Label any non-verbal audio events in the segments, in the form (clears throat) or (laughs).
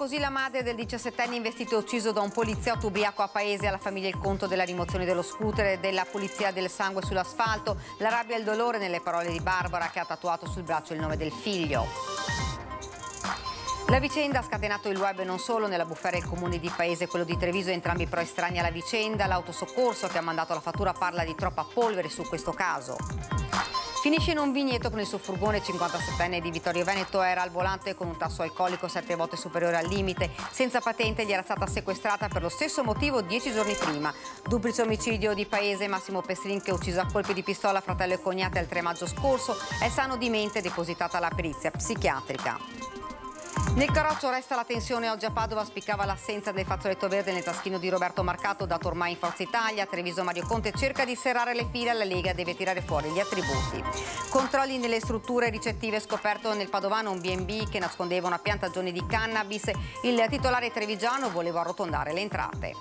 così la madre del 17enne investito e ucciso da un poliziotto ubriaco a paese alla famiglia il conto della rimozione dello scooter e della pulizia del sangue sull'asfalto, la rabbia e il dolore nelle parole di Barbara che ha tatuato sul braccio il nome del figlio. La vicenda ha scatenato il web non solo nella bufera del comune di Paese quello di Treviso, entrambi però estranei alla vicenda. L'autosoccorso che ha mandato la fattura parla di troppa polvere su questo caso. Finisce in un vigneto con il suo furgone, 57enne di Vittorio Veneto era al volante con un tasso alcolico 7 volte superiore al limite. Senza patente gli era stata sequestrata per lo stesso motivo 10 giorni prima. Duplice omicidio di paese Massimo Pestrin che è ucciso a colpi di pistola fratello e cognate il 3 maggio scorso è sano di mente depositata la perizia psichiatrica. Nel carroccio resta la tensione. Oggi a Padova spiccava l'assenza del fazzoletto verde nel taschino di Roberto Marcato, dato ormai in Forza Italia. Treviso Mario Conte cerca di serrare le file. alla Lega deve tirare fuori gli attributi. Controlli nelle strutture ricettive. Scoperto nel Padovano un BB che nascondeva una piantagione di cannabis. Il titolare trevigiano voleva arrotondare le entrate.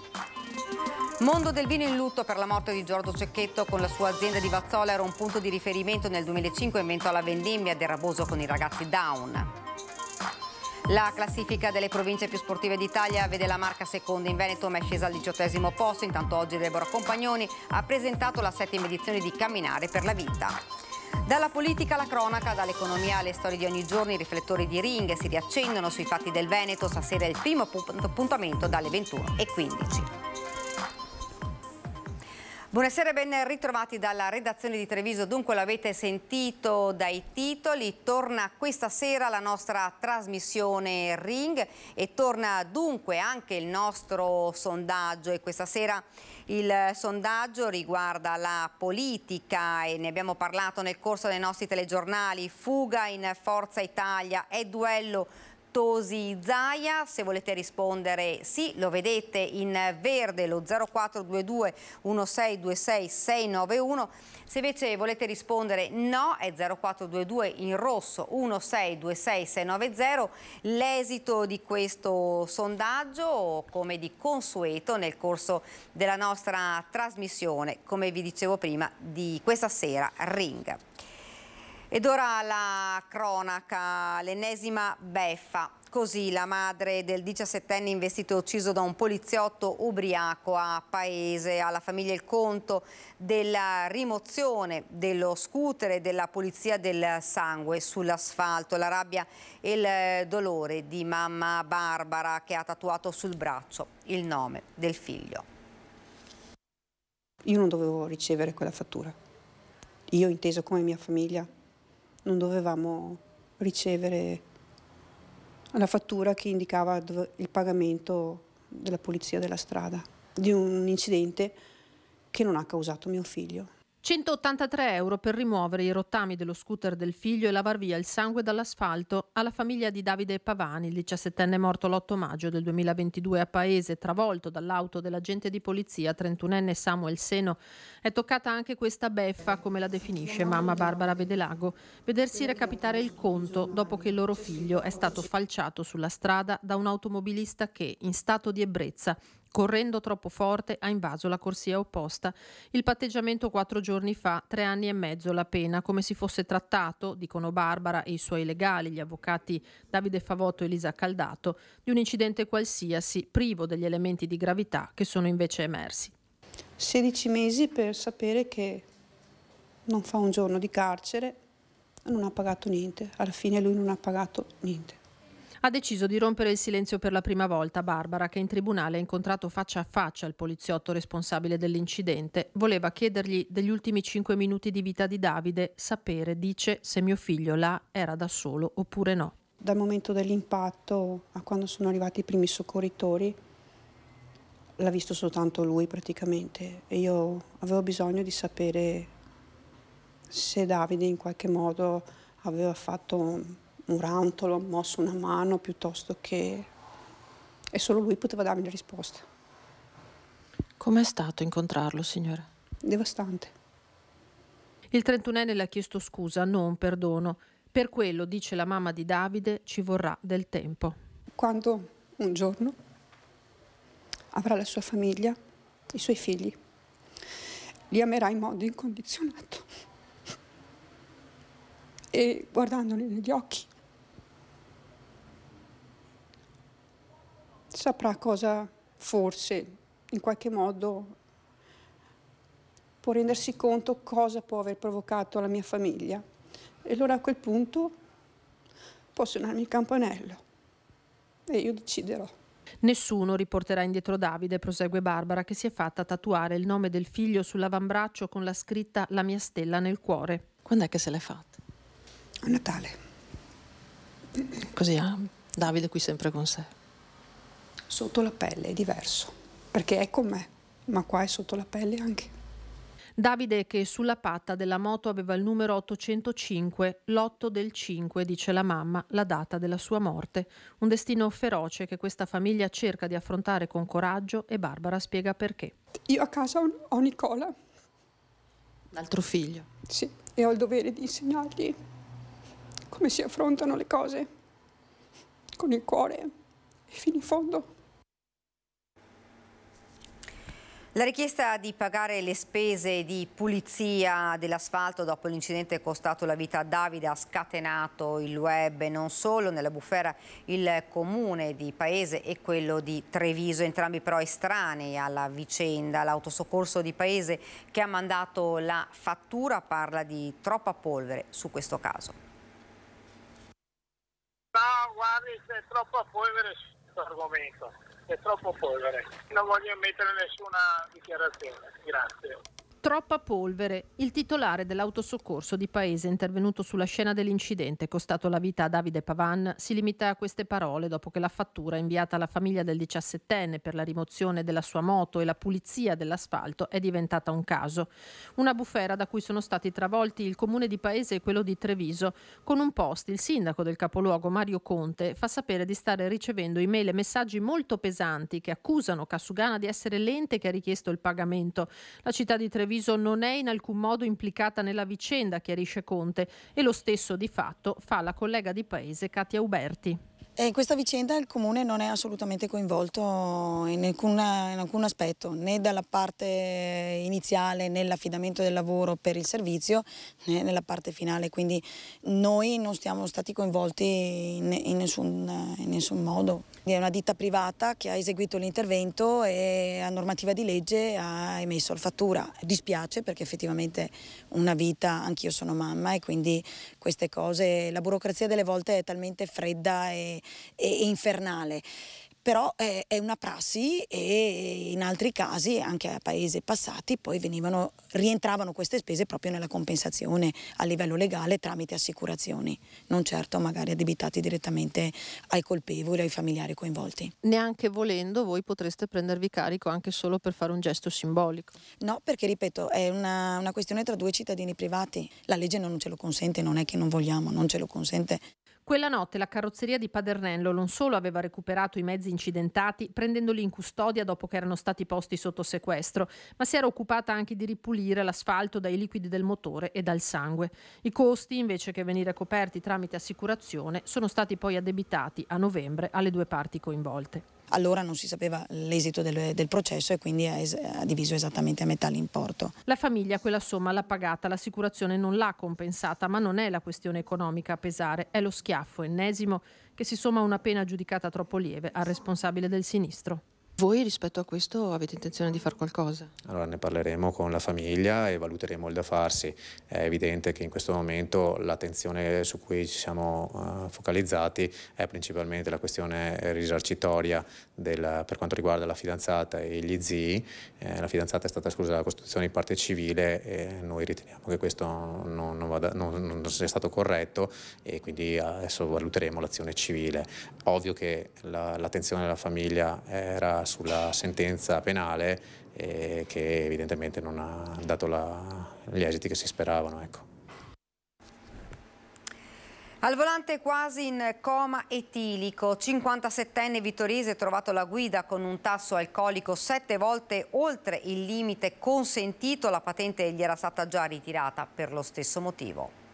Mondo del vino in lutto per la morte di Giorgio Cecchetto con la sua azienda di Vazzola era un punto di riferimento nel 2005 in vento alla vendemmia del raboso con i ragazzi Down. La classifica delle province più sportive d'Italia vede la marca seconda in Veneto, ma è scesa al diciottesimo posto. Intanto oggi Deborah Compagnoni ha presentato la settima edizione di Camminare per la vita. Dalla politica alla cronaca, dall'economia alle storie di ogni giorno, i riflettori di Ring si riaccendono sui fatti del Veneto. Stasera è il primo appuntamento dalle 21.15. Buonasera, ben ritrovati dalla redazione di Treviso. Dunque l'avete sentito dai titoli, torna questa sera la nostra trasmissione Ring e torna dunque anche il nostro sondaggio e questa sera il sondaggio riguarda la politica e ne abbiamo parlato nel corso dei nostri telegiornali. Fuga in Forza Italia è duello Tosi Zaia, se volete rispondere sì, lo vedete in verde lo 0422 1626 691, se invece volete rispondere no è 0422 in rosso 1626 690, l'esito di questo sondaggio come di consueto nel corso della nostra trasmissione, come vi dicevo prima, di questa sera Ring. Ed ora la cronaca, l'ennesima beffa. Così la madre del 17enne investito e ucciso da un poliziotto ubriaco a Paese, alla famiglia il conto della rimozione dello scooter e della pulizia del sangue sull'asfalto, la rabbia e il dolore di mamma Barbara che ha tatuato sul braccio il nome del figlio. Io non dovevo ricevere quella fattura, io inteso come mia famiglia non dovevamo ricevere la fattura che indicava il pagamento della polizia della strada di un incidente che non ha causato mio figlio. 183 euro per rimuovere i rottami dello scooter del figlio e lavar via il sangue dall'asfalto alla famiglia di Davide Pavani, il 17enne morto l'8 maggio del 2022 a Paese, travolto dall'auto dell'agente di polizia 31enne Samuel Seno. È toccata anche questa beffa, come la definisce mamma Barbara Vedelago, vedersi recapitare il conto dopo che il loro figlio è stato falciato sulla strada da un automobilista che, in stato di ebbrezza, correndo troppo forte, ha invaso la corsia opposta. Il patteggiamento quattro giorni fa, tre anni e mezzo la pena, come si fosse trattato, dicono Barbara e i suoi legali, gli avvocati Davide Favotto e Elisa Caldato, di un incidente qualsiasi privo degli elementi di gravità che sono invece emersi. 16 mesi per sapere che non fa un giorno di carcere, non ha pagato niente, alla fine lui non ha pagato niente ha deciso di rompere il silenzio per la prima volta Barbara, che in tribunale ha incontrato faccia a faccia il poliziotto responsabile dell'incidente. Voleva chiedergli degli ultimi cinque minuti di vita di Davide, sapere, dice, se mio figlio là era da solo oppure no. Dal momento dell'impatto a quando sono arrivati i primi soccorritori, l'ha visto soltanto lui praticamente e io avevo bisogno di sapere se Davide in qualche modo aveva fatto un rantolo, ha mosso una mano piuttosto che... E solo lui poteva darmi le risposta. Com'è stato incontrarlo, signora? Devastante. Il trentunenne le ha chiesto scusa, non perdono. Per quello, dice la mamma di Davide, ci vorrà del tempo. Quando un giorno avrà la sua famiglia, i suoi figli, li amerà in modo incondizionato. E guardandoli negli occhi saprà cosa forse, in qualche modo, può rendersi conto cosa può aver provocato alla mia famiglia. E allora a quel punto può suonarmi il campanello e io deciderò. Nessuno riporterà indietro Davide, prosegue Barbara, che si è fatta tatuare il nome del figlio sull'avambraccio con la scritta La mia stella nel cuore. Quando è che se l'è fatta? A Natale. Così, eh? Davide qui sempre con sé sotto la pelle, è diverso, perché è con me, ma qua è sotto la pelle anche. Davide che sulla patta della moto aveva il numero 805, l'8 del 5, dice la mamma, la data della sua morte. Un destino feroce che questa famiglia cerca di affrontare con coraggio e Barbara spiega perché. Io a casa ho Nicola. L'altro figlio. Sì, e ho il dovere di insegnargli come si affrontano le cose con il cuore e fino in fondo. La richiesta di pagare le spese di pulizia dell'asfalto dopo l'incidente costato la vita a Davide ha scatenato il web e non solo, nella bufera il comune di Paese e quello di Treviso, entrambi però estranei alla vicenda. L'autosoccorso di Paese che ha mandato la fattura parla di troppa polvere su questo caso. No, guardi, c'è troppa polvere su questo argomento è troppo polvere. Non voglio mettere nessuna dichiarazione. Grazie. Troppa polvere. Il titolare dell'autosoccorso di Paese intervenuto sulla scena dell'incidente costato la vita a Davide Pavan si limita a queste parole dopo che la fattura inviata alla famiglia del 17enne per la rimozione della sua moto e la pulizia dell'asfalto è diventata un caso. Una bufera da cui sono stati travolti il comune di Paese e quello di Treviso. Con un post il sindaco del capoluogo Mario Conte fa sapere di stare ricevendo email e messaggi molto pesanti che accusano Cassugana di essere l'ente che ha richiesto il pagamento. La città di Treviso Treviso non è in alcun modo implicata nella vicenda, chiarisce Conte, e lo stesso di fatto fa la collega di paese Katia Uberti. Eh, in questa vicenda il Comune non è assolutamente coinvolto in, alcuna, in alcun aspetto, né dalla parte iniziale, nell'affidamento del lavoro per il servizio, né nella parte finale. Quindi noi non siamo stati coinvolti in, in, nessun, in nessun modo. È una ditta privata che ha eseguito l'intervento e a normativa di legge ha emesso la fattura. Dispiace perché effettivamente una vita, anch'io sono mamma e quindi queste cose, la burocrazia delle volte è talmente fredda e, e infernale però è, eh, è una prassi e in altri casi, anche a paesi passati, poi venivano, rientravano queste spese proprio nella compensazione a livello legale tramite assicurazioni, non certo magari addebitati direttamente ai colpevoli, ai familiari coinvolti. Neanche volendo voi potreste prendervi carico anche solo per fare un gesto simbolico? No, perché ripeto, è una, una questione tra due cittadini privati, la legge non ce lo consente, non è che non vogliamo, non ce lo consente. Quella notte la carrozzeria di Padernello non solo aveva recuperato i mezzi incidentati prendendoli in custodia dopo che erano stati posti sotto sequestro, ma si era occupata anche di ripulire l'asfalto dai liquidi del motore e dal sangue. I costi, invece che venire coperti tramite assicurazione, sono stati poi addebitati a novembre alle due parti coinvolte allora non si sapeva l'esito del, del processo e quindi ha, es- ha diviso esattamente a metà l'importo. La famiglia quella somma l'ha pagata, l'assicurazione non l'ha compensata, ma non è la questione economica a pesare, è lo schiaffo ennesimo che si somma a una pena giudicata troppo lieve al responsabile del sinistro. Voi rispetto a questo avete intenzione di fare qualcosa? Allora ne parleremo con la famiglia e valuteremo il da farsi. È evidente che in questo momento l'attenzione su cui ci siamo uh, focalizzati è principalmente la questione risarcitoria del, per quanto riguarda la fidanzata e gli zii. Eh, la fidanzata è stata esclusa dalla Costituzione in parte civile e noi riteniamo che questo non, non, vada, non, non sia stato corretto e quindi adesso valuteremo l'azione civile. Ovvio che l'attenzione della famiglia era sulla sentenza penale eh, che evidentemente non ha dato la, gli esiti che si speravano. Ecco. Al volante quasi in coma etilico, 57enne Vittorese trovato la guida con un tasso alcolico sette volte oltre il limite consentito, la patente gli era stata già ritirata per lo stesso motivo.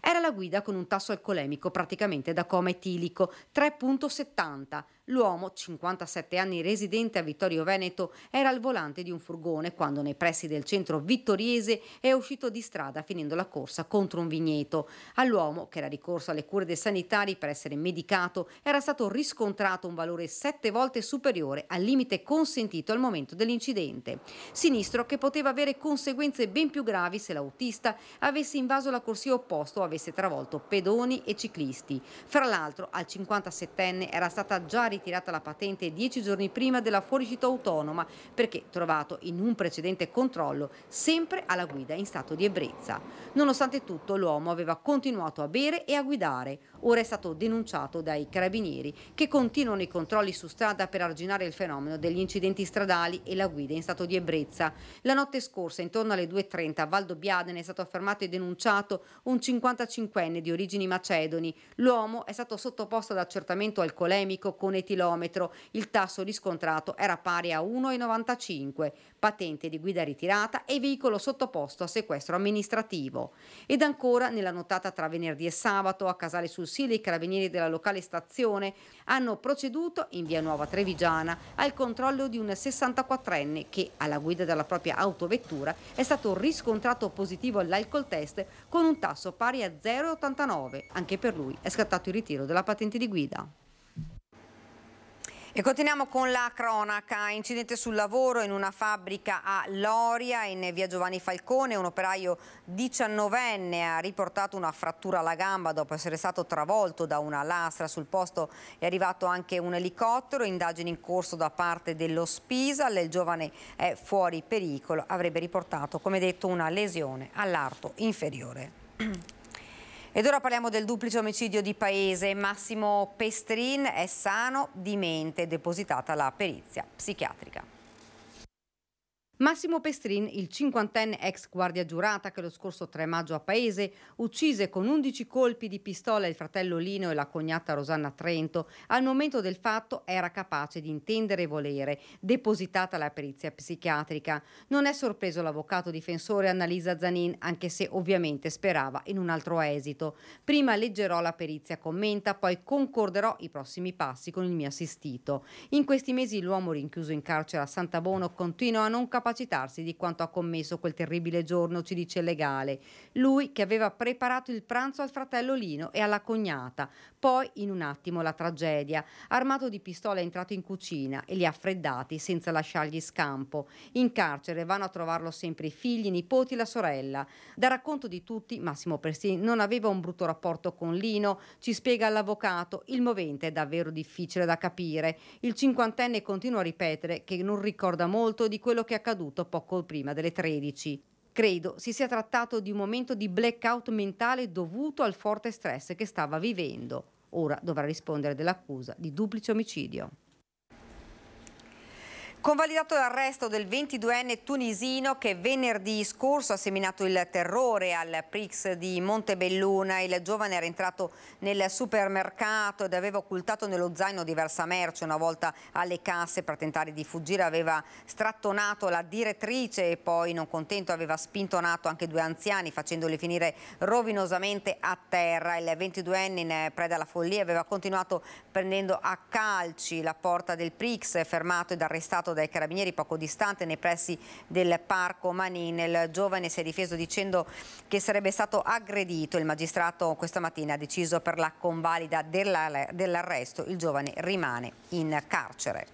Era la guida con un tasso alcolemico praticamente da coma etilico, 3.70. L'uomo, 57 anni residente a Vittorio Veneto, era al volante di un furgone quando nei pressi del centro vittoriese è uscito di strada finendo la corsa contro un vigneto. All'uomo, che era ricorso alle cure dei sanitari per essere medicato, era stato riscontrato un valore sette volte superiore al limite consentito al momento dell'incidente. Sinistro che poteva avere conseguenze ben più gravi se l'autista avesse invaso la corsia opposta o avesse travolto pedoni e ciclisti. Fra l'altro al 57enne era stata già richiesta ritirata la patente dieci giorni prima della fuoriuscita autonoma perché trovato in un precedente controllo sempre alla guida in stato di ebbrezza. Nonostante tutto l'uomo aveva continuato a bere e a guidare. Ora è stato denunciato dai carabinieri che continuano i controlli su strada per arginare il fenomeno degli incidenti stradali e la guida in stato di ebbrezza. La notte scorsa, intorno alle 2.30, a Valdo Biaden è stato affermato e denunciato un 55enne di origini macedoni. L'uomo è stato sottoposto ad accertamento alcolemico con etilometro. Il tasso riscontrato era pari a 1,95, patente di guida ritirata e veicolo sottoposto a sequestro amministrativo. Ed ancora, nella nottata tra venerdì e sabato, a Casale sul sussidio i carabinieri della locale stazione hanno proceduto in via Nuova Trevigiana al controllo di un 64enne che alla guida della propria autovettura è stato riscontrato positivo all'alcol test con un tasso pari a 0,89. Anche per lui è scattato il ritiro della patente di guida. E continuiamo con la cronaca, incidente sul lavoro in una fabbrica a Loria in via Giovanni Falcone, un operaio 19enne ha riportato una frattura alla gamba dopo essere stato travolto da una lastra, sul posto è arrivato anche un elicottero, indagini in corso da parte dello Spisal, il giovane è fuori pericolo, avrebbe riportato come detto una lesione all'arto inferiore. (clears throat) Ed ora parliamo del duplice omicidio di Paese. Massimo Pestrin è sano di mente, depositata la perizia psichiatrica. Massimo Pestrin, il cinquantenne ex guardia giurata che lo scorso 3 maggio a Paese uccise con 11 colpi di pistola il fratello Lino e la cognata Rosanna Trento, al momento del fatto era capace di intendere e volere, depositata la perizia psichiatrica. Non è sorpreso l'avvocato difensore Annalisa Zanin, anche se ovviamente sperava in un altro esito. Prima leggerò la perizia commenta, poi concorderò i prossimi passi con il mio assistito. In questi mesi l'uomo rinchiuso in carcere a Santa Bono continua a non capire capacitarsi di quanto ha commesso quel terribile giorno, ci dice il legale. Lui che aveva preparato il pranzo al fratello Lino e alla cognata. Poi, in un attimo, la tragedia. Armato di pistola è entrato in cucina e li ha freddati senza lasciargli scampo. In carcere vanno a trovarlo sempre i figli, i nipoti, la sorella. Da racconto di tutti, Massimo Prestini non aveva un brutto rapporto con Lino, ci spiega l'avvocato, il movente è davvero difficile da capire. Il cinquantenne continua a ripetere che non ricorda molto di quello che è accaduto accaduto poco prima delle 13. Credo si sia trattato di un momento di blackout mentale dovuto al forte stress che stava vivendo. Ora dovrà rispondere dell'accusa di duplice omicidio. Convalidato l'arresto del 22enne tunisino che venerdì scorso ha seminato il terrore al Prix di Montebelluna. Il giovane era entrato nel supermercato ed aveva occultato nello zaino diversa merce. Una volta alle casse per tentare di fuggire aveva strattonato la direttrice e poi non contento aveva spintonato anche due anziani facendoli finire rovinosamente a terra. Il 22enne in preda alla follia aveva continuato prendendo a calci la porta del Prix fermato ed arrestato dai carabinieri poco distante nei pressi del parco Manin. Il giovane si è difeso dicendo che sarebbe stato aggredito. Il magistrato questa mattina ha deciso per la convalida dell'arresto. Il giovane rimane in carcere.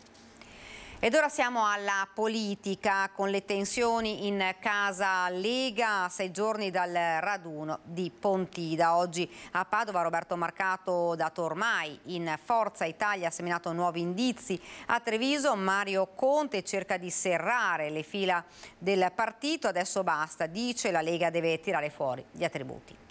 Ed ora siamo alla politica con le tensioni in casa Lega a sei giorni dal raduno di Pontida. Oggi a Padova Roberto Marcato dato ormai in Forza Italia ha seminato nuovi indizi. A Treviso Mario Conte cerca di serrare le fila del partito. Adesso basta, dice la Lega deve tirare fuori gli attributi.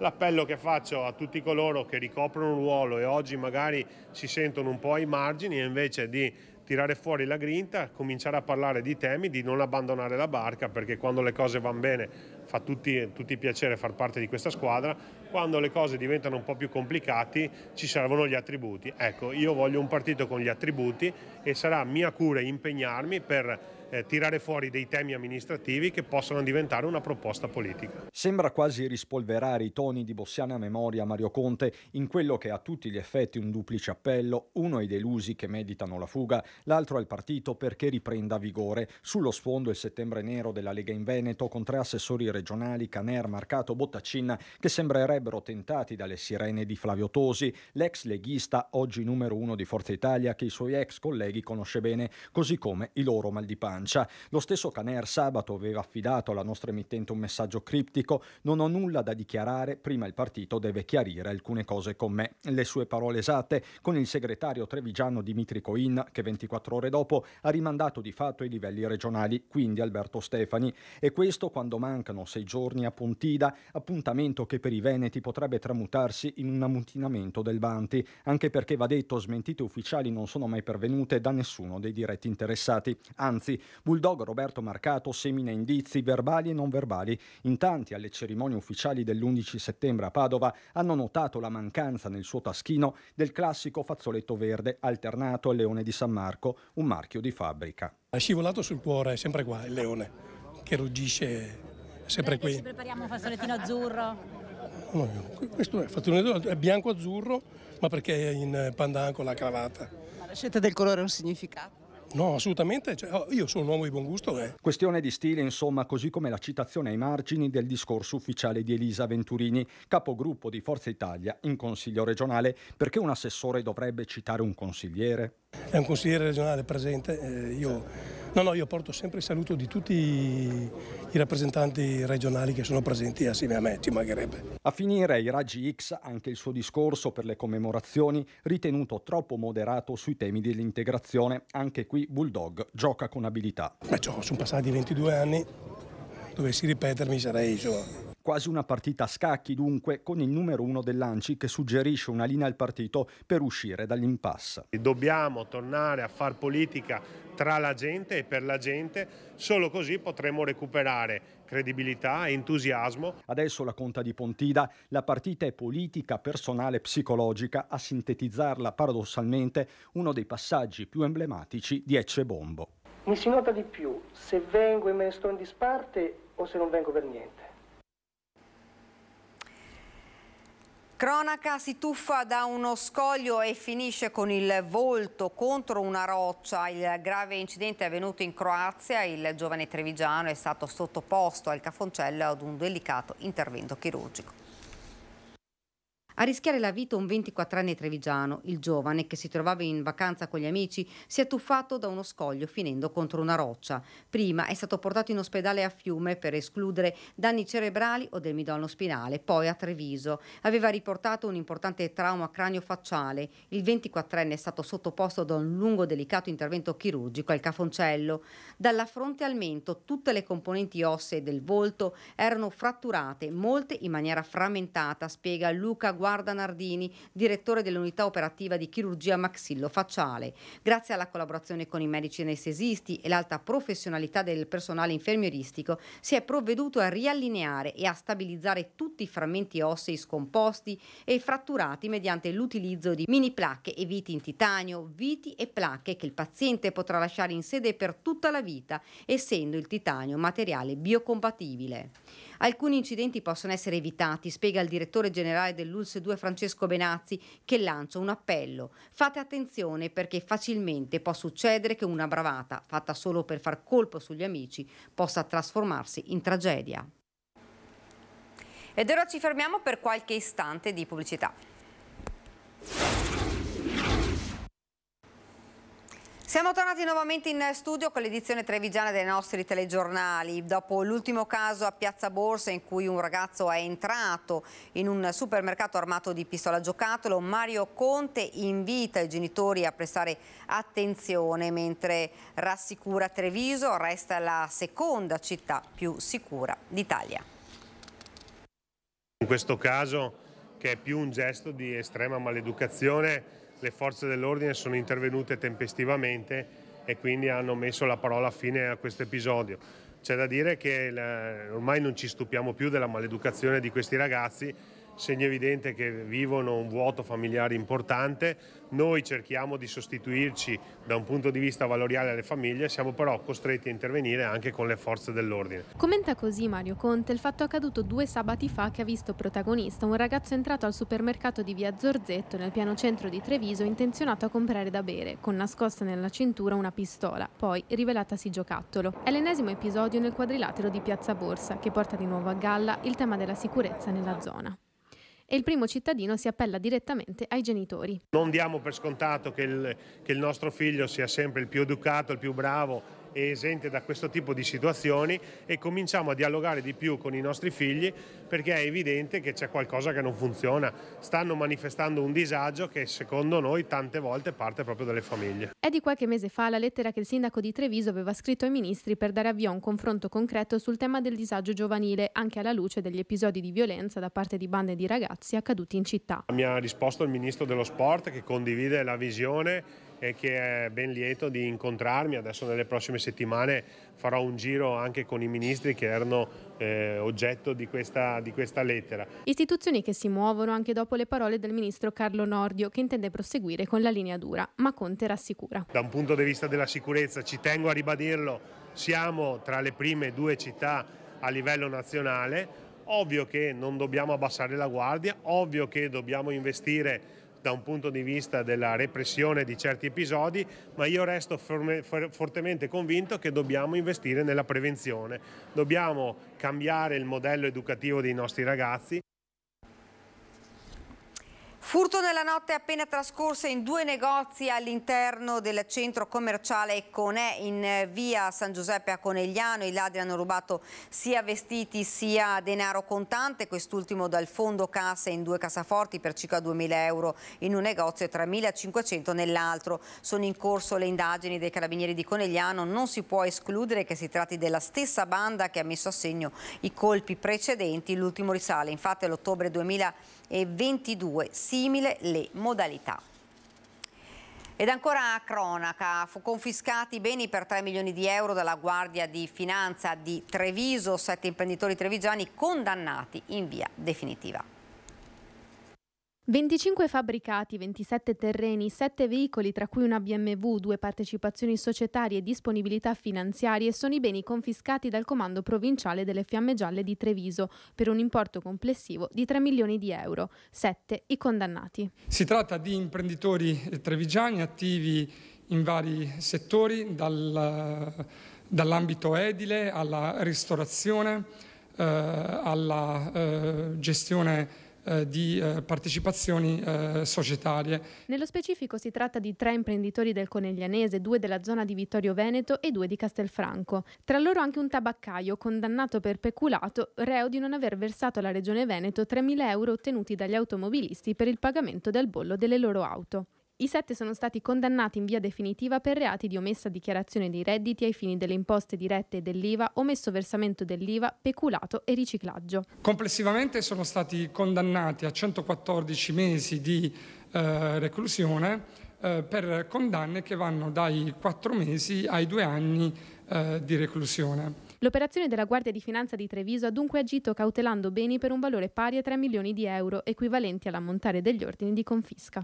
L'appello che faccio a tutti coloro che ricoprono un ruolo e oggi magari si sentono un po' ai margini è invece di tirare fuori la grinta, cominciare a parlare di temi, di non abbandonare la barca perché quando le cose vanno bene fa tutti, tutti piacere far parte di questa squadra, quando le cose diventano un po' più complicati ci servono gli attributi. Ecco, io voglio un partito con gli attributi e sarà mia cura impegnarmi per eh, tirare fuori dei temi amministrativi che possono diventare una proposta politica. Sembra quasi rispolverare i toni di Bossiana memoria Mario Conte in quello che è a tutti gli effetti un duplice appello, uno ai delusi che meditano la fuga, l'altro al partito perché riprenda vigore. Sullo sfondo il settembre nero della Lega in Veneto con tre assessori regionali, Caner, Marcato, Bottaccin, che sembrerebbero tentati dalle sirene di Flavio Tosi, l'ex leghista oggi numero uno di Forza Italia che i suoi ex colleghi conosce bene, così come i loro mal di pane. Francia. Lo stesso Caner sabato aveva affidato alla nostra emittente un messaggio criptico: Non ho nulla da dichiarare, prima il partito deve chiarire alcune cose con me. Le sue parole esatte con il segretario trevigiano Dimitri Coin, che 24 ore dopo ha rimandato di fatto i livelli regionali, quindi Alberto Stefani. E questo quando mancano sei giorni a Pontida, appuntamento che per i veneti potrebbe tramutarsi in un ammutinamento del Banti, anche perché va detto smentite ufficiali non sono mai pervenute da nessuno dei diretti interessati. Anzi, Bulldog Roberto Marcato semina indizi verbali e non verbali. In tanti alle cerimonie ufficiali dell'11 settembre a Padova hanno notato la mancanza nel suo taschino del classico fazzoletto verde alternato al leone di San Marco, un marchio di fabbrica. È scivolato sul cuore, è sempre qua il leone che ruggisce sempre qui. Ci prepariamo un fazzolettino azzurro. questo è è bianco azzurro, ma perché è in pandan con la cravata? Ma la scelta del colore ha un significato? No, assolutamente, cioè, oh, io sono un uomo di buon gusto. Eh. Questione di stile, insomma, così come la citazione ai margini del discorso ufficiale di Elisa Venturini, capogruppo di Forza Italia in Consiglio regionale, perché un assessore dovrebbe citare un consigliere? È un consigliere regionale presente, eh, io, no, no, io porto sempre il saluto di tutti i rappresentanti regionali che sono presenti assieme a me, ci mancherebbe. A finire i raggi X anche il suo discorso per le commemorazioni, ritenuto troppo moderato sui temi dell'integrazione, anche qui Bulldog gioca con abilità. Beh, sono passati 22 anni, dovessi ripetermi sarei insomma, Quasi una partita a scacchi dunque con il numero uno dell'ANCI che suggerisce una linea al partito per uscire dall'impasse. Dobbiamo tornare a far politica tra la gente e per la gente, solo così potremo recuperare credibilità e entusiasmo. Adesso la conta di Pontida, la partita è politica, personale, psicologica, a sintetizzarla paradossalmente uno dei passaggi più emblematici di Ecce Bombo. Mi si nota di più se vengo e me ne sto in disparte o se non vengo per niente. Cronaca si tuffa da uno scoglio e finisce con il volto contro una roccia. Il grave incidente è avvenuto in Croazia. Il giovane trevigiano è stato sottoposto al cafoncello ad un delicato intervento chirurgico. A rischiare la vita un 24enne trevigiano, il giovane che si trovava in vacanza con gli amici, si è tuffato da uno scoglio finendo contro una roccia. Prima è stato portato in ospedale a Fiume per escludere danni cerebrali o del midollo spinale, poi a Treviso. Aveva riportato un importante trauma cranio-facciale. Il 24enne è stato sottoposto ad un lungo delicato intervento chirurgico al cafoncello. Dalla fronte al mento tutte le componenti ossee del volto erano fratturate, molte in maniera frammentata, spiega Luca Guardi Guarda Nardini, direttore dell'unità operativa di chirurgia maxillo facciale. Grazie alla collaborazione con i medici anestesisti e l'alta professionalità del personale infermieristico si è provveduto a riallineare e a stabilizzare tutti i frammenti ossei scomposti e fratturati mediante l'utilizzo di mini placche e viti in titanio, viti e placche che il paziente potrà lasciare in sede per tutta la vita, essendo il titanio materiale biocompatibile. Alcuni incidenti possono essere evitati, spiega il direttore generale dell'ULS 2 Francesco Benazzi, che lancia un appello. Fate attenzione perché facilmente può succedere che una bravata, fatta solo per far colpo sugli amici, possa trasformarsi in tragedia. Ed ora ci fermiamo per qualche istante di pubblicità. Siamo tornati nuovamente in studio con l'edizione trevigiana dei nostri telegiornali. Dopo l'ultimo caso a Piazza Borsa in cui un ragazzo è entrato in un supermercato armato di pistola giocattolo, Mario Conte invita i genitori a prestare attenzione mentre rassicura Treviso resta la seconda città più sicura d'Italia. In questo caso che è più un gesto di estrema maleducazione le forze dell'ordine sono intervenute tempestivamente e quindi hanno messo la parola fine a questo episodio. C'è da dire che ormai non ci stupiamo più della maleducazione di questi ragazzi segno evidente che vivono un vuoto familiare importante. Noi cerchiamo di sostituirci da un punto di vista valoriale alle famiglie, siamo però costretti a intervenire anche con le forze dell'ordine. Commenta così Mario Conte il fatto accaduto due sabati fa che ha visto protagonista un ragazzo entrato al supermercato di via Zorzetto nel piano centro di Treviso intenzionato a comprare da bere, con nascosta nella cintura una pistola, poi rivelatasi giocattolo. È l'ennesimo episodio nel quadrilatero di Piazza Borsa che porta di nuovo a galla il tema della sicurezza nella zona e il primo cittadino si appella direttamente ai genitori. Non diamo per scontato che il, che il nostro figlio sia sempre il più educato, il più bravo, e esente da questo tipo di situazioni e cominciamo a dialogare di più con i nostri figli perché è evidente che c'è qualcosa che non funziona. Stanno manifestando un disagio che secondo noi tante volte parte proprio dalle famiglie. È di qualche mese fa la lettera che il sindaco di Treviso aveva scritto ai ministri per dare avvio a un confronto concreto sul tema del disagio giovanile, anche alla luce degli episodi di violenza da parte di bande di ragazzi accaduti in città. Mi ha risposto il ministro dello sport che condivide la visione e che è ben lieto di incontrarmi. Adesso nelle prossime settimane farò un giro anche con i ministri che erano eh, oggetto di questa, di questa lettera. Istituzioni che si muovono anche dopo le parole del ministro Carlo Nordio che intende proseguire con la linea dura, ma Conte rassicura. Da un punto di vista della sicurezza, ci tengo a ribadirlo, siamo tra le prime due città a livello nazionale. Ovvio che non dobbiamo abbassare la guardia, ovvio che dobbiamo investire da un punto di vista della repressione di certi episodi, ma io resto fortemente convinto che dobbiamo investire nella prevenzione, dobbiamo cambiare il modello educativo dei nostri ragazzi. Furto nella notte appena trascorsa in due negozi all'interno del centro commerciale Econè in via San Giuseppe a Conegliano. I ladri hanno rubato sia vestiti sia denaro contante, quest'ultimo dal fondo casse in due cassaforti per circa 2.000 euro in un negozio e 3.500 nell'altro. Sono in corso le indagini dei carabinieri di Conegliano. Non si può escludere che si tratti della stessa banda che ha messo a segno i colpi precedenti. L'ultimo risale infatti all'ottobre 2022. Si simile le modalità. Ed ancora a cronaca, fu confiscati i beni per 3 milioni di euro dalla Guardia di Finanza di Treviso, sette imprenditori trevigiani condannati in via definitiva. 25 fabbricati, 27 terreni, 7 veicoli, tra cui una BMW, due partecipazioni societarie e disponibilità finanziarie, sono i beni confiscati dal Comando Provinciale delle Fiamme Gialle di Treviso per un importo complessivo di 3 milioni di euro. 7 i condannati. Si tratta di imprenditori eh, trevigiani attivi in vari settori, dal, dall'ambito edile alla ristorazione, eh, alla eh, gestione eh, di eh, partecipazioni eh, societarie. Nello specifico si tratta di tre imprenditori del Coneglianese, due della zona di Vittorio Veneto e due di Castelfranco. Tra loro anche un tabaccaio condannato per peculato, reo di non aver versato alla Regione Veneto 3.000 euro ottenuti dagli automobilisti per il pagamento del bollo delle loro auto. I sette sono stati condannati in via definitiva per reati di omessa dichiarazione dei redditi ai fini delle imposte dirette e dell'IVA, omesso versamento dell'IVA, peculato e riciclaggio. Complessivamente sono stati condannati a 114 mesi di eh, reclusione eh, per condanne che vanno dai 4 mesi ai 2 anni eh, di reclusione. L'operazione della Guardia di Finanza di Treviso ha dunque agito cautelando beni per un valore pari a 3 milioni di euro, equivalenti all'ammontare degli ordini di confisca.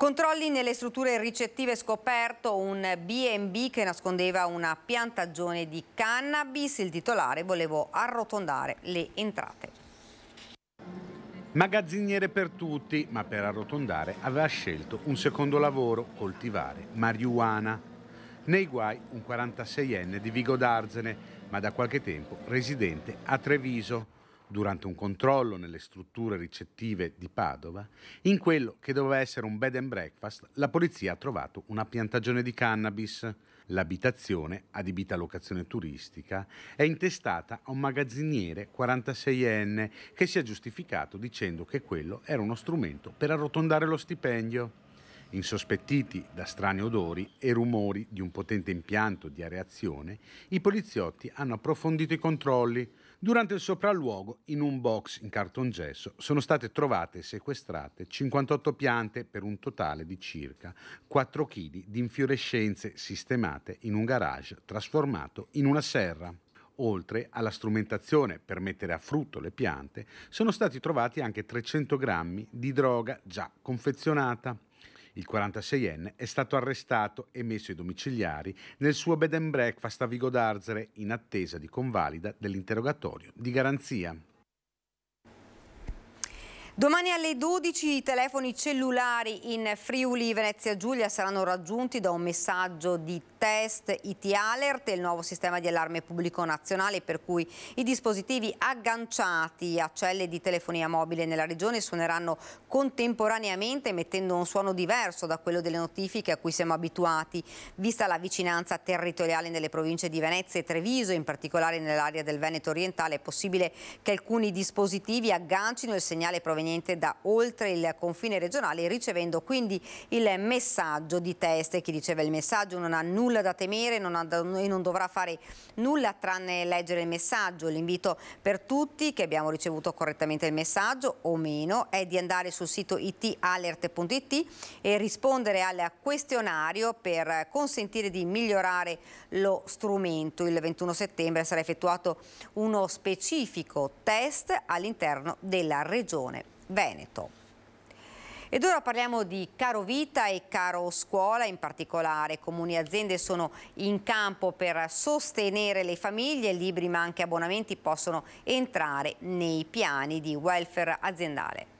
Controlli nelle strutture ricettive scoperto un B&B che nascondeva una piantagione di cannabis. Il titolare voleva arrotondare le entrate. Magazziniere per tutti, ma per arrotondare aveva scelto un secondo lavoro, coltivare marijuana. Nei guai un 46enne di Vigo d'Arzene, ma da qualche tempo residente a Treviso durante un controllo nelle strutture ricettive di Padova, in quello che doveva essere un bed and breakfast, la polizia ha trovato una piantagione di cannabis. L'abitazione, adibita a locazione turistica, è intestata a un magazziniere 46enne che si è giustificato dicendo che quello era uno strumento per arrotondare lo stipendio. Insospettiti da strani odori e rumori di un potente impianto di areazione, i poliziotti hanno approfondito i controlli, Durante il sopralluogo, in un box in cartongesso, sono state trovate e sequestrate 58 piante per un totale di circa 4 kg di infiorescenze sistemate in un garage trasformato in una serra. Oltre alla strumentazione per mettere a frutto le piante, sono stati trovati anche 300 grammi di droga già confezionata il 46enne è stato arrestato e messo ai domiciliari nel suo bed and breakfast a Vigo d'Arzere in attesa di convalida dell'interrogatorio di garanzia. Domani alle 12 i telefoni cellulari in Friuli Venezia Giulia saranno raggiunti da un messaggio di test IT-Alert, il nuovo sistema di allarme pubblico nazionale per cui i dispositivi agganciati a celle di telefonia mobile nella regione suoneranno contemporaneamente mettendo un suono diverso da quello delle notifiche a cui siamo abituati, vista la vicinanza territoriale nelle province di Venezia e Treviso, in particolare nell'area del Veneto orientale, è possibile che alcuni dispositivi aggancino il segnale proveniente da oltre il confine regionale ricevendo quindi il messaggio di test chi riceve il messaggio non ha nulla nulla da temere non ha, e non dovrà fare nulla tranne leggere il messaggio. L'invito per tutti che abbiamo ricevuto correttamente il messaggio o meno è di andare sul sito italert.it e rispondere al questionario per consentire di migliorare lo strumento. Il 21 settembre sarà effettuato uno specifico test all'interno della regione Veneto. Ed ora parliamo di caro vita e caro scuola, in particolare comuni e aziende sono in campo per sostenere le famiglie, libri ma anche abbonamenti possono entrare nei piani di welfare aziendale.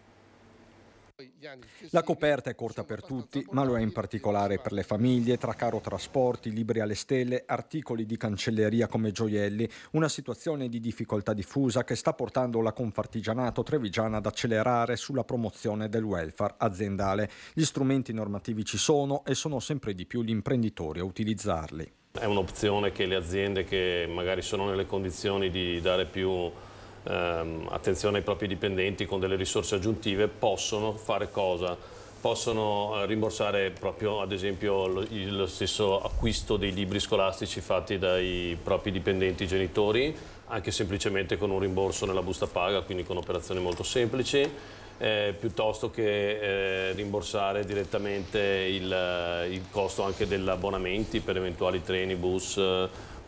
La coperta è corta per tutti, ma lo è in particolare per le famiglie, tra caro trasporti, libri alle stelle, articoli di cancelleria come gioielli, una situazione di difficoltà diffusa che sta portando la Confartigianato Trevigiana ad accelerare sulla promozione del welfare aziendale. Gli strumenti normativi ci sono e sono sempre di più gli imprenditori a utilizzarli. È un'opzione che le aziende che magari sono nelle condizioni di dare più ehm, attenzione ai propri dipendenti con delle risorse aggiuntive, possono fare cosa? Possono eh, rimborsare proprio ad esempio lo, stesso acquisto dei libri scolastici fatti dai propri dipendenti genitori, anche semplicemente con un rimborso nella busta paga, quindi con operazioni molto semplici. Eh, piuttosto che eh, rimborsare direttamente il, eh, il costo anche degli abbonamenti per eventuali treni, bus,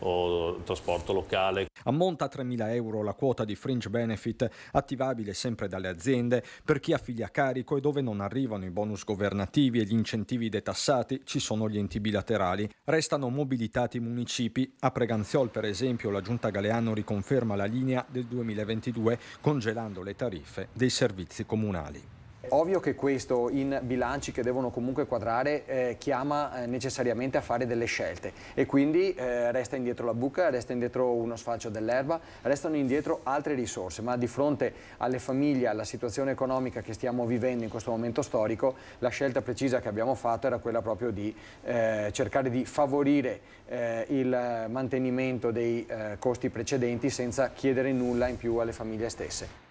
o trasporto locale. Ammonta a 3.000 euro la quota di fringe benefit attivabile sempre dalle aziende per chi ha figli a carico e dove non arrivano i bonus governativi e gli incentivi detassati ci sono gli enti bilaterali. Restano mobilitati i municipi. A Preganziol per esempio la Giunta Galeano riconferma la linea del 2022 congelando le tariffe dei servizi comunali. Ovvio che questo in bilanci che devono comunque quadrare eh, chiama eh, necessariamente a fare delle scelte e quindi eh, resta indietro la buca, resta indietro uno sfalcio dell'erba, restano indietro altre risorse, ma di fronte alle famiglie, alla situazione economica che stiamo vivendo in questo momento storico, la scelta precisa che abbiamo fatto era quella proprio di eh, cercare di favorire eh, il mantenimento dei eh, costi precedenti senza chiedere nulla in più alle famiglie stesse.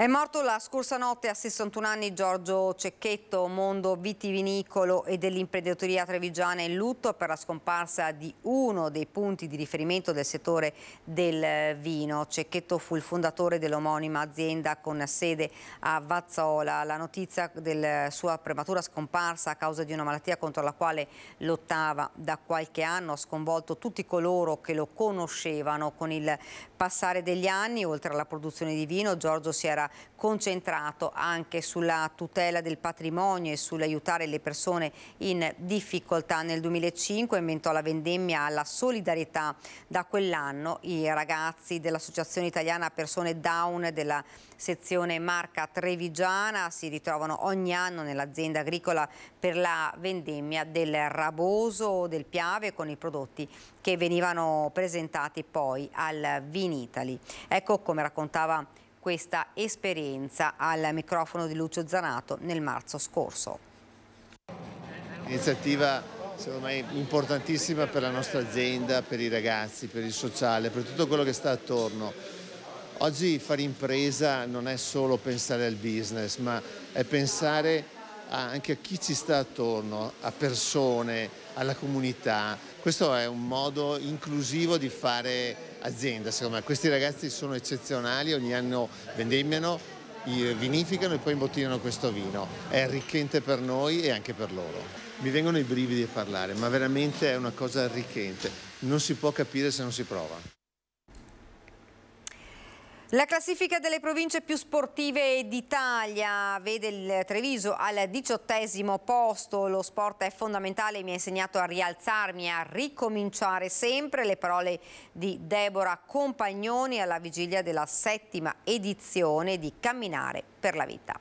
È morto la scorsa notte a 61 anni Giorgio Cecchetto, mondo vitivinicolo e dell'imprenditoria trevigiana in lutto per la scomparsa di uno dei punti di riferimento del settore del vino. Cecchetto fu il fondatore dell'omonima azienda con sede a Vazzola. La notizia della sua prematura scomparsa a causa di una malattia contro la quale lottava da qualche anno ha sconvolto tutti coloro che lo conoscevano con il passare degli anni, oltre alla produzione di vino, Giorgio si era concentrato anche sulla tutela del patrimonio e sull'aiutare le persone in difficoltà. Nel 2005 inventò la vendemmia alla solidarietà. Da quell'anno i ragazzi dell'Associazione Italiana Persone Down della sezione Marca Trevigiana, si ritrovano ogni anno nell'azienda agricola per la vendemmia del Raboso, del Piave con i prodotti che venivano presentati poi al Vinitali. Ecco come raccontava questa esperienza al microfono di Lucio Zanato nel marzo scorso. Iniziativa secondo me importantissima per la nostra azienda, per i ragazzi, per il sociale, per tutto quello che sta attorno Oggi fare impresa non è solo pensare al business, ma è pensare anche a chi ci sta attorno, a persone, alla comunità. Questo è un modo inclusivo di fare azienda, secondo me. Questi ragazzi sono eccezionali, ogni anno vendemmiano, vinificano e poi imbottigliano questo vino. È arricchente per noi e anche per loro. Mi vengono i brividi a parlare, ma veramente è una cosa arricchente. Non si può capire se non si prova. La classifica delle province più sportive d'Italia vede il Treviso al diciottesimo posto. Lo sport è fondamentale, mi ha insegnato a rialzarmi, a ricominciare sempre. Le parole di Deborah Compagnoni alla vigilia della settima edizione di Camminare per la vita.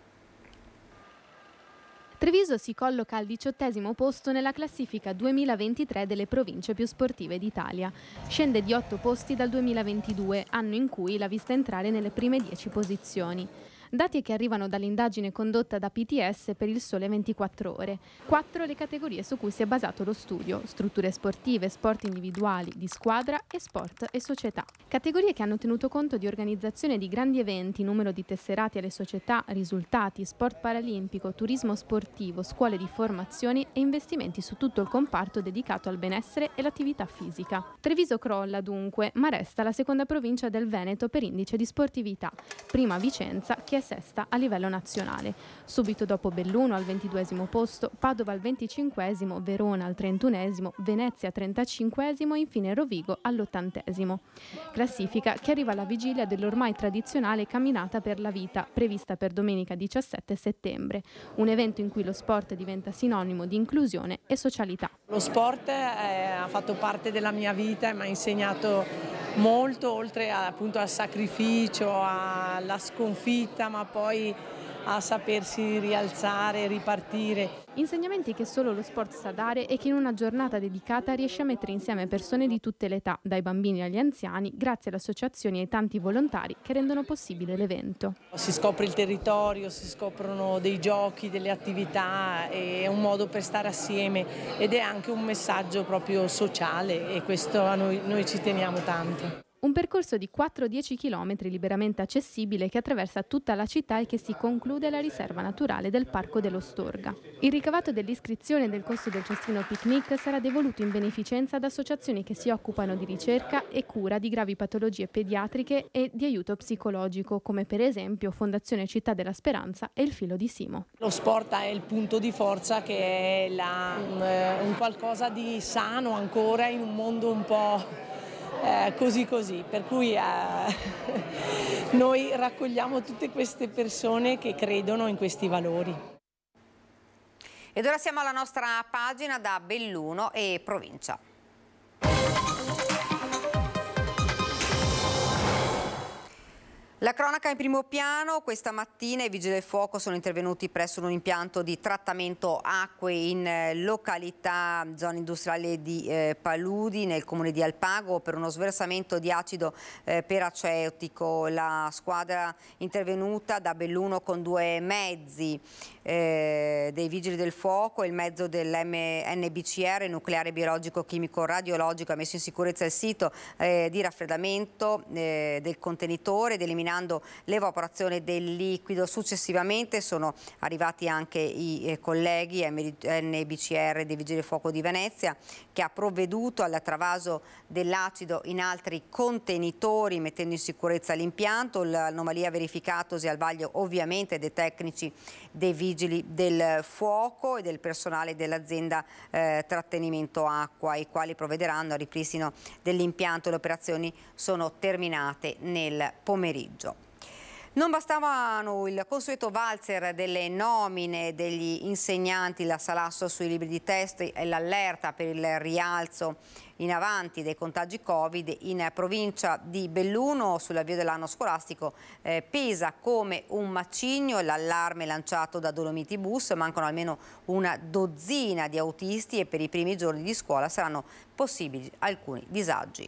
Treviso si colloca al diciottesimo posto nella classifica 2023 delle province più sportive d'Italia. Scende di otto posti dal 2022, anno in cui l'ha vista entrare nelle prime dieci posizioni dati che arrivano dall'indagine condotta da PTS per il Sole 24 Ore. Quattro le categorie su cui si è basato lo studio, strutture sportive, sport individuali, di squadra e sport e società. Categorie che hanno tenuto conto di organizzazione di grandi eventi, numero di tesserati alle società, risultati, sport paralimpico, turismo sportivo, scuole di formazione e investimenti su tutto il comparto dedicato al benessere e l'attività fisica. Treviso crolla dunque, ma resta la seconda provincia del Veneto per indice di sportività, prima Vicenza che è è sesta a livello nazionale. Subito dopo Belluno al 22 posto, Padova al 25 Verona al 31 Venezia al 35 e infine Rovigo all'80 Classifica che arriva alla vigilia dell'ormai tradizionale Camminata per la Vita, prevista per domenica 17 settembre, un evento in cui lo sport diventa sinonimo di inclusione e socialità. Lo sport eh, ha fatto parte della mia vita e mi ha insegnato molto oltre appunto al sacrificio, alla sconfitta, ma poi a sapersi rialzare, ripartire. Insegnamenti che solo lo sport sa dare e che in una giornata dedicata riesce a mettere insieme persone di tutte le età, dai bambini agli anziani, grazie alle associazioni e ai tanti volontari che rendono possibile l'evento. Si scopre il territorio, si scoprono dei giochi, delle attività, è un modo per stare assieme ed è anche un messaggio proprio sociale e questo a noi, noi ci teniamo tanto. Un percorso di 4-10 km liberamente accessibile che attraversa tutta la città e che si conclude alla riserva naturale del Parco dello Storga. Il ricavato dell'iscrizione e del costo del cestino picnic sarà devoluto in beneficenza ad associazioni che si occupano di ricerca e cura di gravi patologie pediatriche e di aiuto psicologico, come per esempio Fondazione Città della Speranza e il Filo di Simo. Lo sport è il punto di forza che è la, un, eh, un qualcosa di sano ancora in un mondo un po' eh, così così, per cui eh, (laughs) noi raccogliamo tutte queste persone che credono in questi valori. Ed ora siamo alla nostra pagina da Belluno e provincia. La cronaca in primo piano, questa mattina i vigili del fuoco sono intervenuti presso un impianto di trattamento acque in eh, località zona industriale di eh, Paludi nel comune di Alpago per uno sversamento di acido eh, peraceutico. La squadra intervenuta da Belluno con due mezzi eh, dei vigili del fuoco e il mezzo dell'MNBCR, nucleare biologico chimico radiologico, ha messo in sicurezza il sito eh, di raffreddamento eh, del contenitore ed eliminato determinando l'evaporazione del liquido. Successivamente sono arrivati anche i eh, colleghi NBCR dei Vigili Fuoco di Venezia che ha provveduto al travaso dell'acido in altri contenitori mettendo in sicurezza l'impianto. L'anomalia verificatosi al vaglio ovviamente dei tecnici dei vigili del fuoco e del personale dell'azienda eh, trattenimento acqua, i quali provvederanno al ripristino dell'impianto. Le operazioni sono terminate nel pomeriggio. Non bastavano il consueto valzer delle nomine degli insegnanti, la salasso sui libri di testo e l'allerta per il rialzo in avanti dei contagi Covid in provincia di Belluno sull'avvio dell'anno scolastico eh, pesa come un macigno l'allarme lanciato da Dolomiti Bus, mancano almeno una dozzina di autisti e per i primi giorni di scuola saranno possibili alcuni disagi.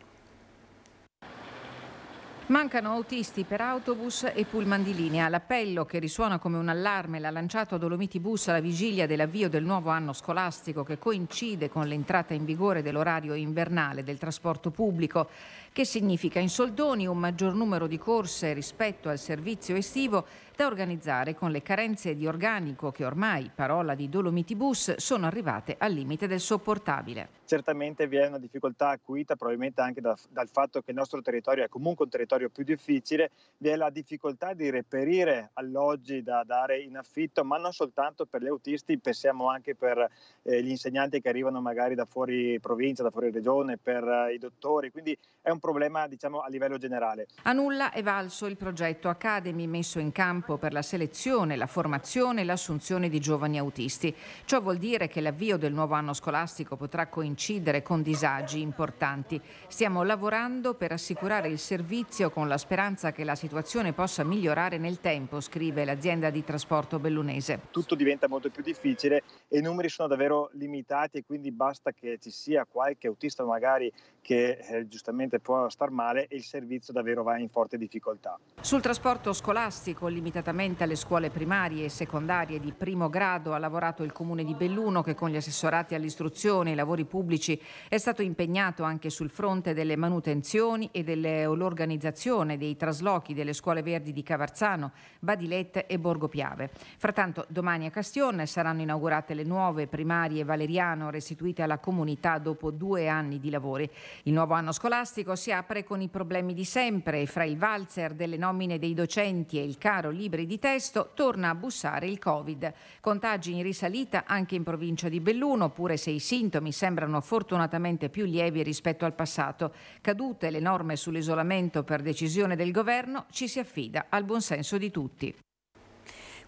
Mancano autisti per autobus e pullman di linea. L'appello che risuona come un allarme l'ha lanciato Dolomiti Bus alla vigilia dell'avvio del nuovo anno scolastico che coincide con l'entrata in vigore dell'orario invernale del trasporto pubblico che significa in soldoni un maggior numero di corse rispetto al servizio estivo da organizzare con le carenze di organico che ormai, parola di Dolomiti Bus, sono arrivate al limite del sopportabile. Certamente vi è una difficoltà acuita probabilmente anche da, dal fatto che il nostro territorio è comunque un territorio più difficile, vi è la difficoltà di reperire alloggi da dare in affitto, ma non soltanto per gli autisti, pensiamo anche per eh, gli insegnanti che arrivano magari da fuori provincia, da fuori regione, per eh, i dottori, quindi è un problema diciamo, a livello generale. A nulla è valso il progetto Academy messo in campo per la selezione, la formazione e l'assunzione di giovani autisti. Ciò vuol dire che l'avvio del nuovo anno scolastico potrà coincidere con disagi importanti. Stiamo lavorando per assicurare il servizio con la speranza che la situazione possa migliorare nel tempo, scrive l'azienda di trasporto bellunese. Tutto diventa molto più difficile e i numeri sono davvero limitati e quindi basta che ci sia qualche autista magari che eh, giustamente può star male e il servizio davvero va in forte difficoltà. Sul trasporto scolastico, limitatamente alle scuole primarie e secondarie di primo grado, ha lavorato il comune di Belluno che con gli assessorati all'istruzione e ai lavori pubblici è stato impegnato anche sul fronte delle manutenzioni e dell'organizzazione dei traslochi delle scuole verdi di Cavarzano, Badilette e Borgo Piave. Frattanto domani a Castione saranno inaugurate le nuove primarie Valeriano restituite alla comunità dopo due anni di lavori. Il nuovo anno scolastico si apre con i problemi di sempre. e Fra il valzer delle nomine dei docenti e il caro libri di testo torna a bussare il Covid. Contagi in risalita anche in provincia di Belluno, pure se i sintomi sembrano fortunatamente più lievi rispetto al passato. Cadute le norme sull'isolamento per decisione del governo, ci si affida al buonsenso di tutti.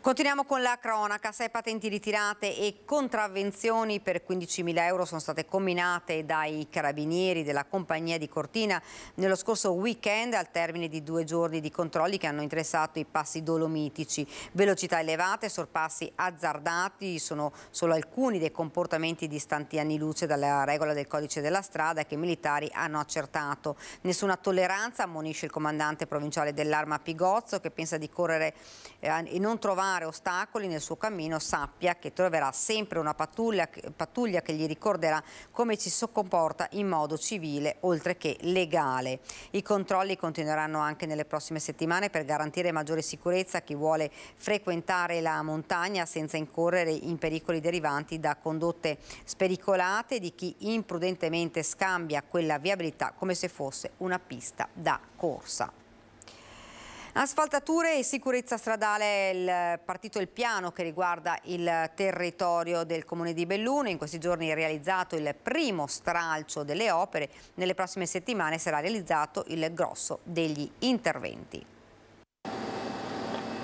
Continuiamo con la cronaca, sei patenti ritirate e contravvenzioni per 15.000 euro sono state combinate dai carabinieri della compagnia di Cortina nello scorso weekend al termine di due giorni di controlli che hanno interessato i passi dolomitici. Velocità elevate, sorpassi azzardati sono solo alcuni dei comportamenti distanti anni luce dalla regola del codice della strada che i militari hanno accertato. Nessuna tolleranza ammonisce il comandante provinciale dell'Arma Pigozzo che pensa di correre eh, e non trovare superare ostacoli nel suo cammino sappia che troverà sempre una pattuglia, pattuglia che gli ricorderà come ci si comporta in modo civile oltre che legale. I controlli continueranno anche nelle prossime settimane per garantire maggiore sicurezza a chi vuole frequentare la montagna senza incorrere in pericoli derivanti da condotte spericolate di chi imprudentemente scambia quella viabilità come se fosse una pista da corsa. Asfaltature e sicurezza stradale è partito il piano che riguarda il territorio del comune di Belluno. In questi giorni è realizzato il primo stralcio delle opere. Nelle prossime settimane sarà realizzato il grosso degli interventi.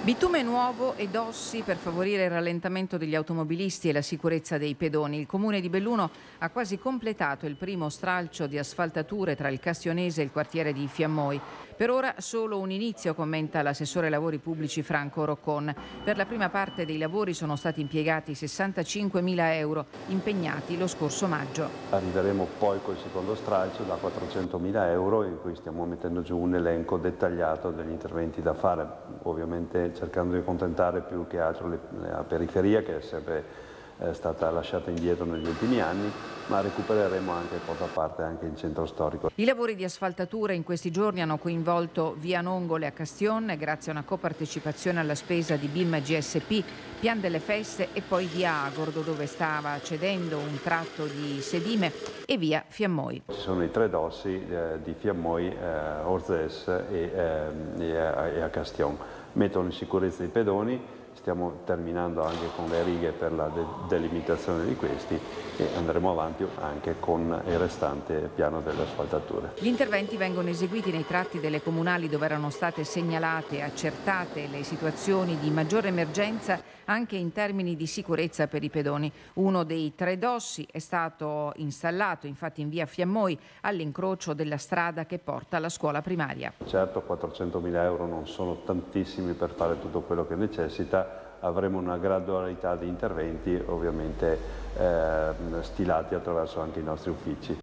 Bitume nuovo e dossi per favorire il rallentamento degli automobilisti e la sicurezza dei pedoni. Il comune di Belluno ha quasi completato il primo stralcio di asfaltature tra il Castionese e il quartiere di Fiammoi. Per ora solo un inizio, commenta l'assessore ai lavori pubblici Franco Roccon. Per la prima parte dei lavori sono stati impiegati 65.000 euro, impegnati lo scorso maggio. Arriveremo poi col secondo stralcio da 400.000 euro in cui stiamo mettendo giù un elenco dettagliato degli interventi da fare, ovviamente cercando di accontentare più che altro la periferia che è sempre è stata lasciata indietro negli ultimi anni, ma recupereremo anche cosa parte anche in centro storico. I lavori di asfaltatura in questi giorni hanno coinvolto via Nongole a Castion grazie a una copartecipazione alla spesa di BIM GSP, Pian delle Feste e poi via Agordo dove stava cedendo un tratto di sedime e via Fiammoi. Ci sono i tre dossi eh, di Fiammoi, eh, Orzes e, eh, e, a, e a Castion. Mettono in sicurezza i pedoni stiamo terminando anche con le righe per la de delimitazione di questi e andremo avanti anche con il restante piano delle asfaltature. Gli interventi vengono eseguiti nei tratti delle comunali dove erano state segnalate e accertate le situazioni di maggiore emergenza anche in termini di sicurezza per i pedoni. Uno dei tre dossi è stato installato infatti in via Fiammoi all'incrocio della strada che porta alla scuola primaria. Certo 400.000 euro non sono tantissimi per fare tutto quello che necessita, avremo una gradualità di interventi ovviamente eh, stilati attraverso anche i nostri uffici.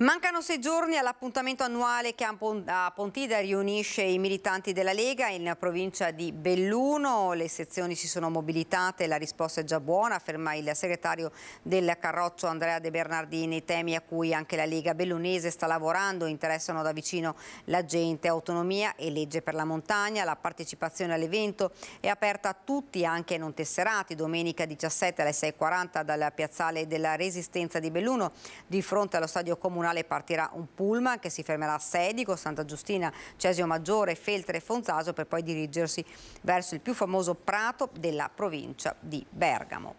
Mancano sei giorni all'appuntamento annuale che a Pontida riunisce i militanti della Lega in provincia di Belluno. Le sezioni si sono mobilitate, la risposta è già buona, afferma il segretario del Carroccio Andrea De Bernardini. temi a cui anche la Lega bellunese sta lavorando interessano da vicino la gente, autonomia e legge per la montagna. La partecipazione all'evento è aperta a tutti, anche non tesserati, domenica 17 alle 6.40 dal piazzale della Resistenza di Belluno di fronte allo stadio comunale comunale partirà un pullman che si fermerà a Sedico, Santa Giustina, Cesio Maggiore, Feltre e Fonzaso per poi dirigersi verso il più famoso prato della provincia di Bergamo.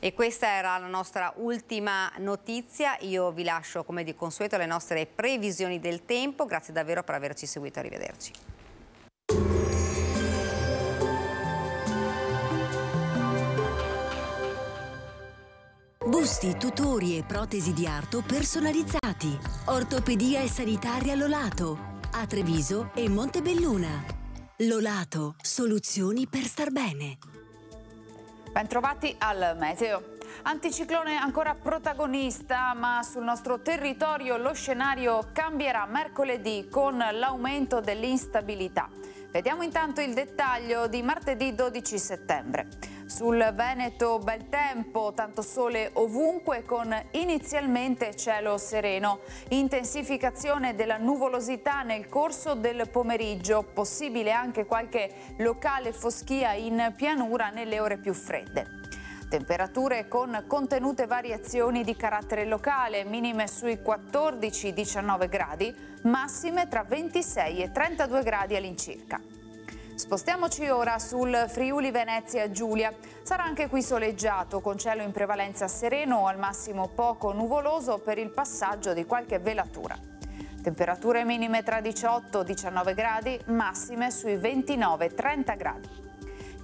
E questa era la nostra ultima notizia, io vi lascio come di consueto le nostre previsioni del tempo, grazie davvero per averci seguito, arrivederci. Busti, tutori e protesi di arto personalizzati. Ortopedia e sanitaria Lolato. A Treviso e Montebelluna. Lolato, soluzioni per star bene. Bentrovati al Meteo. Anticiclone ancora protagonista, ma sul nostro territorio lo scenario cambierà mercoledì con l'aumento dell'instabilità. Vediamo intanto il dettaglio di martedì 12 settembre. Sul Veneto bel tempo, tanto sole ovunque con inizialmente cielo sereno. Intensificazione della nuvolosità nel corso del pomeriggio, possibile anche qualche locale foschia in pianura nelle ore più fredde. Temperature con contenute variazioni di carattere locale, minime sui 14-19 gradi, massime tra 26 e 32 gradi all'incirca. Spostiamoci ora sul Friuli Venezia Giulia. Sarà anche qui soleggiato, con cielo in prevalenza sereno o al massimo poco nuvoloso per il passaggio di qualche velatura. Temperature minime tra 18-19 gradi, massime sui 29-30 gradi.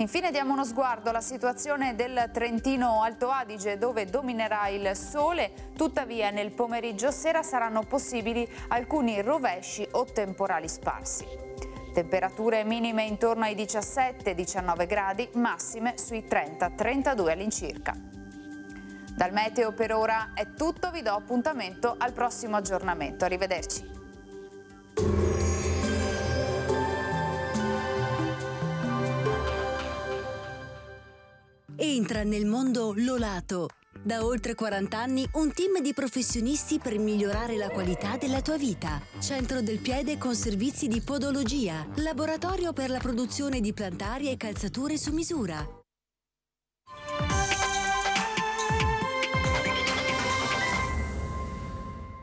Infine diamo uno sguardo alla situazione del Trentino Alto Adige dove dominerà il sole, tuttavia nel pomeriggio sera saranno possibili alcuni rovesci o temporali sparsi. Temperature minime intorno ai 17-19 gradi, massime sui 30-32 all'incirca. Dal meteo per ora è tutto, vi do appuntamento al prossimo aggiornamento. Arrivederci. Entra nel mondo Lolato. Da oltre 40 anni un team di professionisti per migliorare la qualità della tua vita. Centro del piede con servizi di podologia, laboratorio per la produzione di plantari e calzature su misura,